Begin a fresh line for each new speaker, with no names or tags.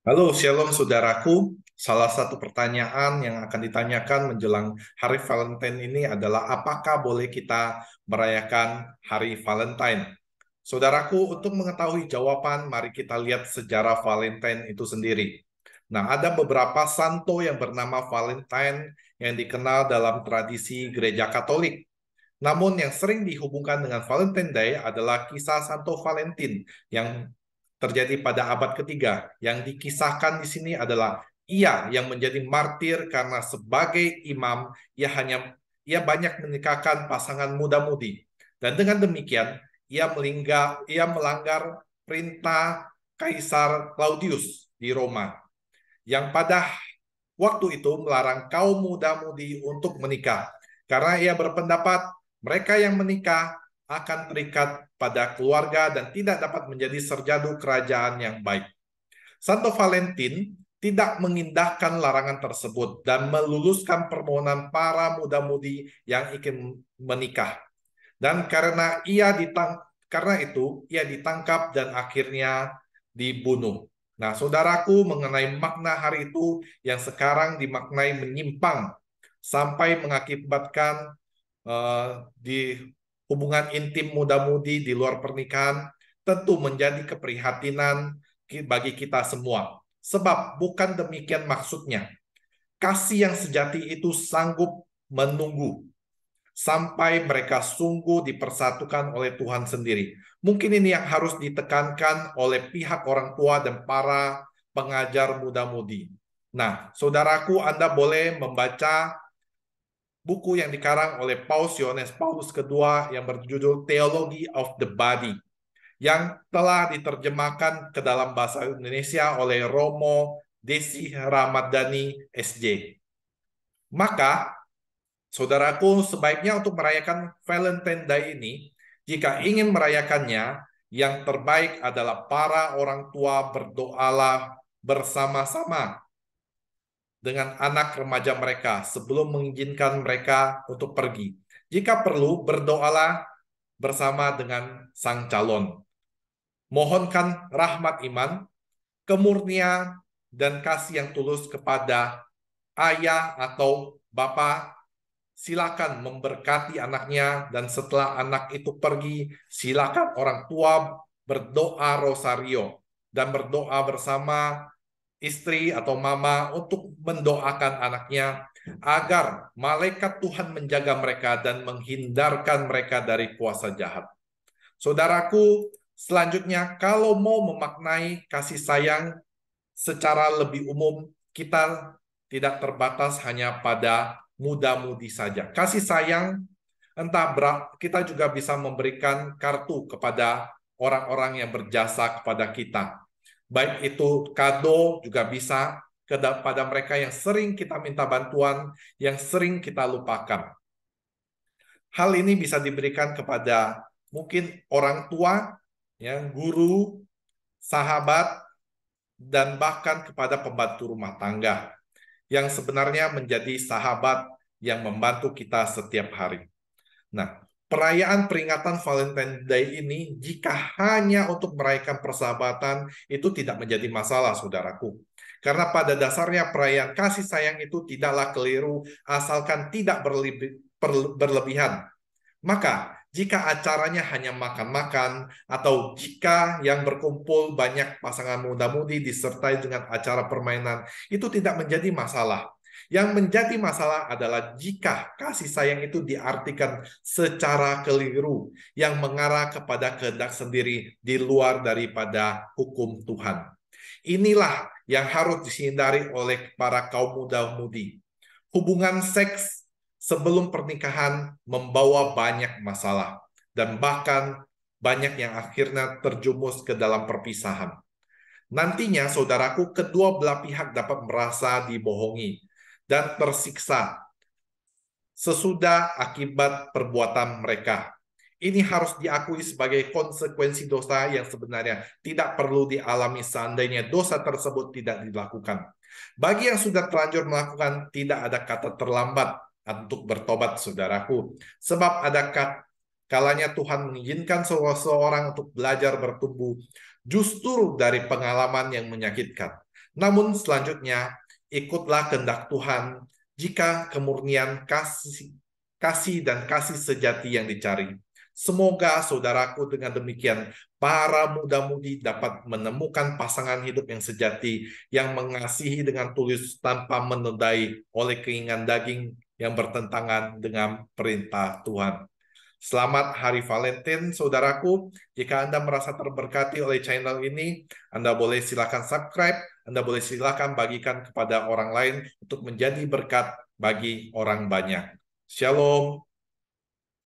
Halo, shalom saudaraku. Salah satu pertanyaan yang akan ditanyakan menjelang Hari Valentine ini adalah apakah boleh kita merayakan Hari Valentine? Saudaraku, untuk mengetahui jawaban, mari kita lihat sejarah Valentine itu sendiri. Nah, ada beberapa santo yang bernama Valentine yang dikenal dalam tradisi gereja Katolik. Namun yang sering dihubungkan dengan Valentine Day adalah kisah Santo Valentin yang terjadi pada abad ketiga. Yang dikisahkan di sini adalah ia yang menjadi martir karena sebagai imam ia hanya ia banyak menikahkan pasangan muda-mudi dan dengan demikian ia melingga ia melanggar perintah kaisar Claudius di Roma yang pada waktu itu melarang kaum muda-mudi untuk menikah karena ia berpendapat mereka yang menikah akan terikat pada keluarga dan tidak dapat menjadi serjadu kerajaan yang baik. Santo Valentin tidak mengindahkan larangan tersebut dan meluluskan permohonan para muda-mudi yang ingin menikah. Dan karena ia ditang karena itu ia ditangkap dan akhirnya dibunuh. Nah, saudaraku, mengenai makna hari itu yang sekarang dimaknai menyimpang sampai mengakibatkan uh, di hubungan intim muda-mudi di luar pernikahan tentu menjadi keprihatinan bagi kita semua. Sebab bukan demikian maksudnya. Kasih yang sejati itu sanggup menunggu sampai mereka sungguh dipersatukan oleh Tuhan sendiri. Mungkin ini yang harus ditekankan oleh pihak orang tua dan para pengajar muda-mudi. Nah, saudaraku, Anda boleh membaca buku yang dikarang oleh Paus Yohanes Paulus II yang berjudul Theology of the Body yang telah diterjemahkan ke dalam bahasa Indonesia oleh Romo Desi Ramadhani SJ. Maka, saudaraku sebaiknya untuk merayakan Valentine Day ini, jika ingin merayakannya, yang terbaik adalah para orang tua berdoalah bersama-sama dengan anak remaja mereka sebelum mengizinkan mereka untuk pergi. Jika perlu, berdoalah bersama dengan sang calon. Mohonkan rahmat iman, kemurnian, dan kasih yang tulus kepada ayah atau bapak. Silakan memberkati anaknya dan setelah anak itu pergi, silakan orang tua berdoa rosario dan berdoa bersama istri atau mama untuk mendoakan anaknya agar malaikat Tuhan menjaga mereka dan menghindarkan mereka dari kuasa jahat. Saudaraku, selanjutnya kalau mau memaknai kasih sayang secara lebih umum, kita tidak terbatas hanya pada muda-mudi saja. Kasih sayang entah berat, kita juga bisa memberikan kartu kepada orang-orang yang berjasa kepada kita. Baik itu kado juga bisa, kepada mereka yang sering kita minta bantuan, yang sering kita lupakan. Hal ini bisa diberikan kepada mungkin orang tua, ya, guru, sahabat, dan bahkan kepada pembantu rumah tangga yang sebenarnya menjadi sahabat yang membantu kita setiap hari. Nah, perayaan peringatan Valentine Day ini jika hanya untuk merayakan persahabatan itu tidak menjadi masalah saudaraku. Karena pada dasarnya perayaan kasih sayang itu tidaklah keliru asalkan tidak berlebi berlebihan. Maka jika acaranya hanya makan-makan atau jika yang berkumpul banyak pasangan muda-mudi disertai dengan acara permainan itu tidak menjadi masalah. Yang menjadi masalah adalah jika kasih sayang itu diartikan secara keliru yang mengarah kepada kehendak sendiri di luar daripada hukum Tuhan. Inilah yang harus dihindari oleh para kaum muda-mudi. Hubungan seks sebelum pernikahan membawa banyak masalah dan bahkan banyak yang akhirnya terjumus ke dalam perpisahan. Nantinya, saudaraku, kedua belah pihak dapat merasa dibohongi dan tersiksa sesudah akibat perbuatan mereka. Ini harus diakui sebagai konsekuensi dosa yang sebenarnya tidak perlu dialami seandainya dosa tersebut tidak dilakukan. Bagi yang sudah terlanjur melakukan, tidak ada kata terlambat untuk bertobat, saudaraku. Sebab ada kalanya Tuhan mengizinkan seseorang untuk belajar bertumbuh justru dari pengalaman yang menyakitkan. Namun selanjutnya ikutlah kehendak Tuhan jika kemurnian kasih, kasih dan kasih sejati yang dicari. Semoga saudaraku dengan demikian para muda-mudi dapat menemukan pasangan hidup yang sejati yang mengasihi dengan tulus tanpa menodai oleh keinginan daging yang bertentangan dengan perintah Tuhan. Selamat Hari Valentine, saudaraku. Jika Anda merasa terberkati oleh channel ini, Anda boleh silakan subscribe anda boleh silakan bagikan kepada orang lain untuk menjadi berkat bagi orang banyak. Shalom.